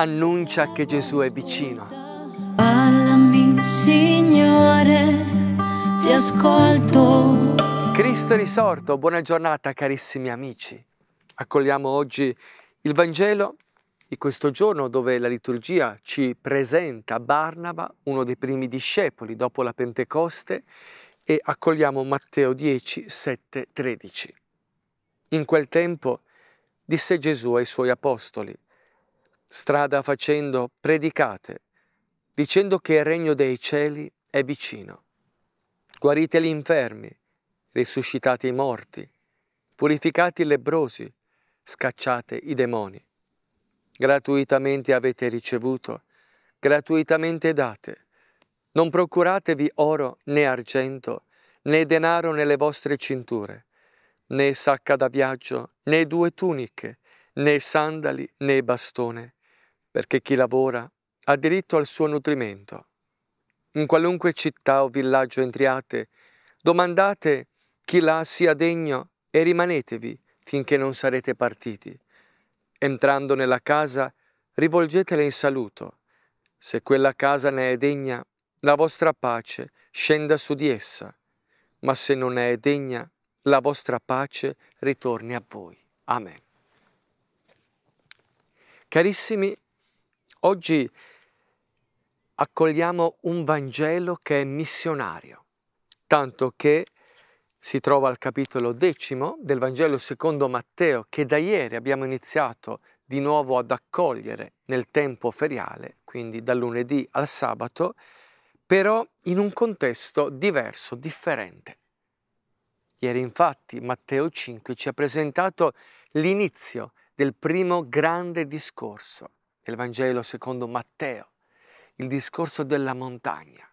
annuncia che Gesù è vicino. Parlami, Signore, ti ascolto. Cristo risorto, buona giornata carissimi amici. Accogliamo oggi il Vangelo di questo giorno dove la liturgia ci presenta Barnaba, uno dei primi discepoli dopo la Pentecoste, e accogliamo Matteo 10, 7, 13. In quel tempo disse Gesù ai suoi apostoli, Strada facendo, predicate, dicendo che il regno dei cieli è vicino. Guarite gli infermi, risuscitate i morti, purificate i lebbrosi, scacciate i demoni. Gratuitamente avete ricevuto, gratuitamente date. Non procuratevi oro né argento, né denaro nelle vostre cinture, né sacca da viaggio, né due tuniche, né sandali, né bastone perché chi lavora ha diritto al suo nutrimento. In qualunque città o villaggio entriate, domandate chi là sia degno e rimanetevi finché non sarete partiti. Entrando nella casa, rivolgetele in saluto. Se quella casa ne è degna, la vostra pace scenda su di essa, ma se non ne è degna, la vostra pace ritorni a voi. Amen. Carissimi, Oggi accogliamo un Vangelo che è missionario, tanto che si trova al capitolo decimo del Vangelo secondo Matteo, che da ieri abbiamo iniziato di nuovo ad accogliere nel tempo feriale, quindi dal lunedì al sabato, però in un contesto diverso, differente. Ieri infatti Matteo 5 ci ha presentato l'inizio del primo grande discorso, il Vangelo secondo Matteo, il discorso della montagna.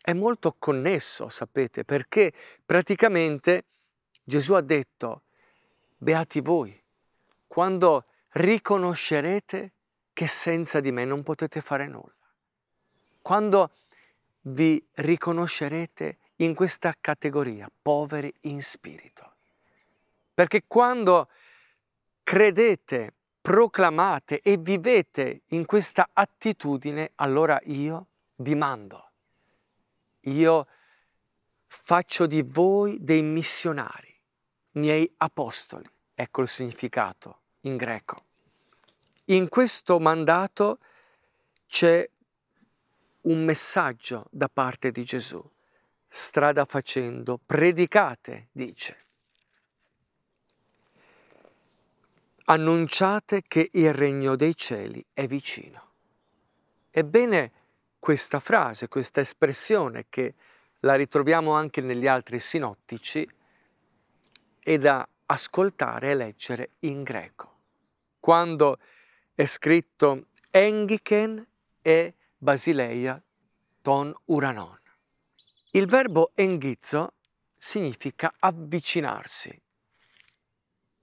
È molto connesso, sapete, perché praticamente Gesù ha detto, beati voi, quando riconoscerete che senza di me non potete fare nulla. Quando vi riconoscerete in questa categoria, poveri in spirito. Perché quando credete proclamate e vivete in questa attitudine, allora io vi mando. Io faccio di voi dei missionari, miei apostoli. Ecco il significato in greco. In questo mandato c'è un messaggio da parte di Gesù. Strada facendo, predicate, dice. annunciate che il regno dei cieli è vicino. Ebbene, questa frase, questa espressione che la ritroviamo anche negli altri sinottici, è da ascoltare e leggere in greco. Quando è scritto Engiken e Basileia ton uranon. Il verbo engizzo significa avvicinarsi,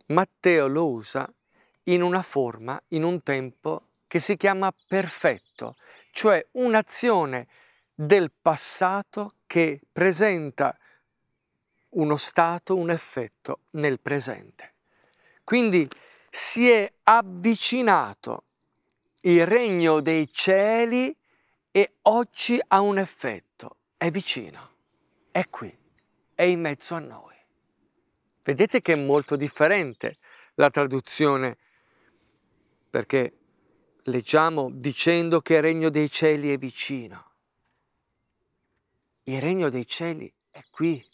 Matteo lo usa in una forma, in un tempo che si chiama perfetto, cioè un'azione del passato che presenta uno stato, un effetto nel presente. Quindi si è avvicinato il regno dei cieli e oggi ha un effetto, è vicino, è qui, è in mezzo a noi. Vedete che è molto differente la traduzione, perché leggiamo dicendo che il regno dei cieli è vicino. Il regno dei cieli è qui,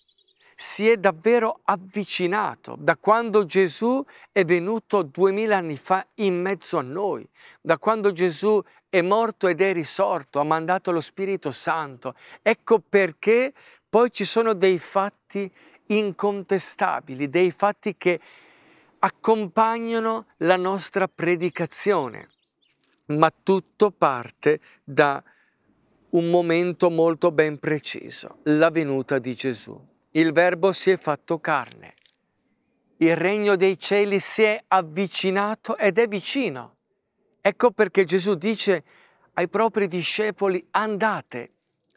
si è davvero avvicinato da quando Gesù è venuto duemila anni fa in mezzo a noi, da quando Gesù è morto ed è risorto, ha mandato lo Spirito Santo. Ecco perché poi ci sono dei fatti incontestabili, dei fatti che accompagnano la nostra predicazione. Ma tutto parte da un momento molto ben preciso, la venuta di Gesù. Il Verbo si è fatto carne, il regno dei cieli si è avvicinato ed è vicino. Ecco perché Gesù dice ai propri discepoli andate,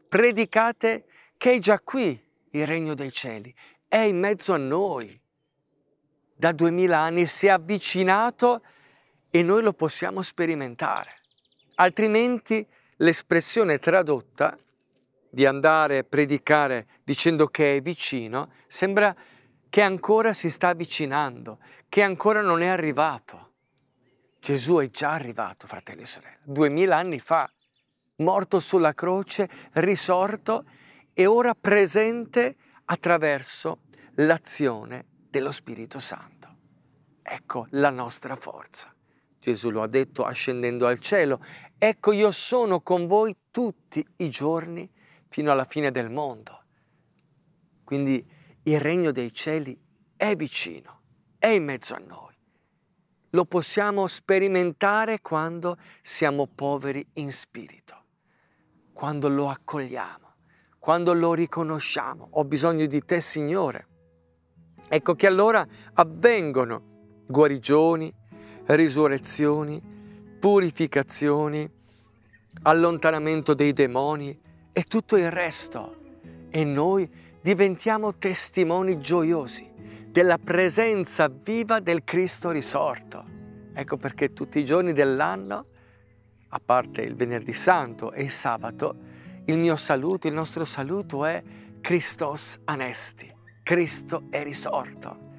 predicate che è già qui il regno dei cieli, è in mezzo a noi. Da duemila anni si è avvicinato e noi lo possiamo sperimentare. Altrimenti l'espressione tradotta di andare a predicare dicendo che è vicino sembra che ancora si sta avvicinando, che ancora non è arrivato. Gesù è già arrivato, fratelli e sorelle, duemila anni fa, morto sulla croce, risorto e ora presente attraverso l'azione dello Spirito Santo. Ecco la nostra forza. Gesù lo ha detto ascendendo al cielo, ecco io sono con voi tutti i giorni fino alla fine del mondo. Quindi il regno dei cieli è vicino, è in mezzo a noi. Lo possiamo sperimentare quando siamo poveri in spirito, quando lo accogliamo quando lo riconosciamo, ho bisogno di te Signore. Ecco che allora avvengono guarigioni, risurrezioni, purificazioni, allontanamento dei demoni e tutto il resto. E noi diventiamo testimoni gioiosi della presenza viva del Cristo risorto. Ecco perché tutti i giorni dell'anno, a parte il venerdì santo e il sabato, il mio saluto, il nostro saluto è Christos Anesti, Cristo è risorto.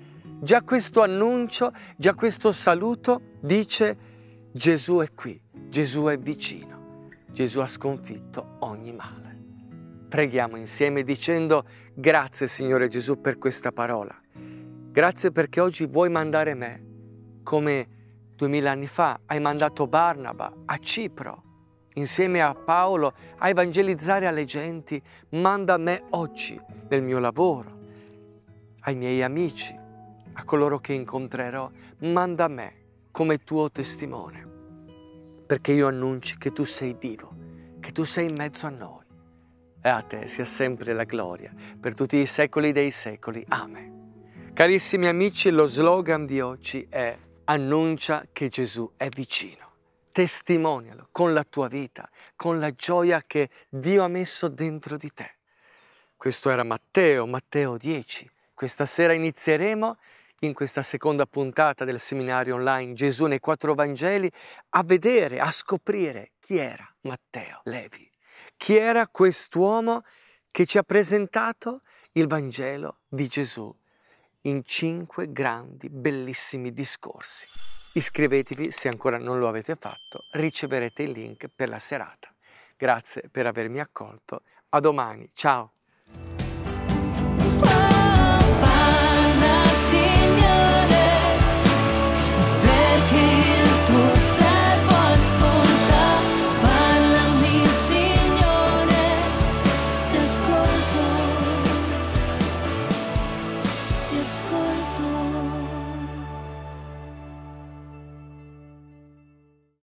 Già questo annuncio, già questo saluto dice Gesù è qui, Gesù è vicino, Gesù ha sconfitto ogni male. Preghiamo insieme dicendo grazie Signore Gesù per questa parola. Grazie perché oggi vuoi mandare me, come duemila anni fa hai mandato Barnaba a Cipro insieme a Paolo a evangelizzare alle genti, manda me oggi nel mio lavoro, ai miei amici, a coloro che incontrerò, manda me come tuo testimone, perché io annunci che tu sei vivo, che tu sei in mezzo a noi. E a te sia sempre la gloria per tutti i secoli dei secoli. Amen. Carissimi amici, lo slogan di oggi è Annuncia che Gesù è vicino testimonialo con la tua vita, con la gioia che Dio ha messo dentro di te. Questo era Matteo, Matteo 10. Questa sera inizieremo in questa seconda puntata del seminario online Gesù nei quattro Vangeli a vedere, a scoprire chi era Matteo Levi, chi era quest'uomo che ci ha presentato il Vangelo di Gesù in cinque grandi, bellissimi discorsi. Iscrivetevi se ancora non lo avete fatto, riceverete il link per la serata. Grazie per avermi accolto, a domani, ciao!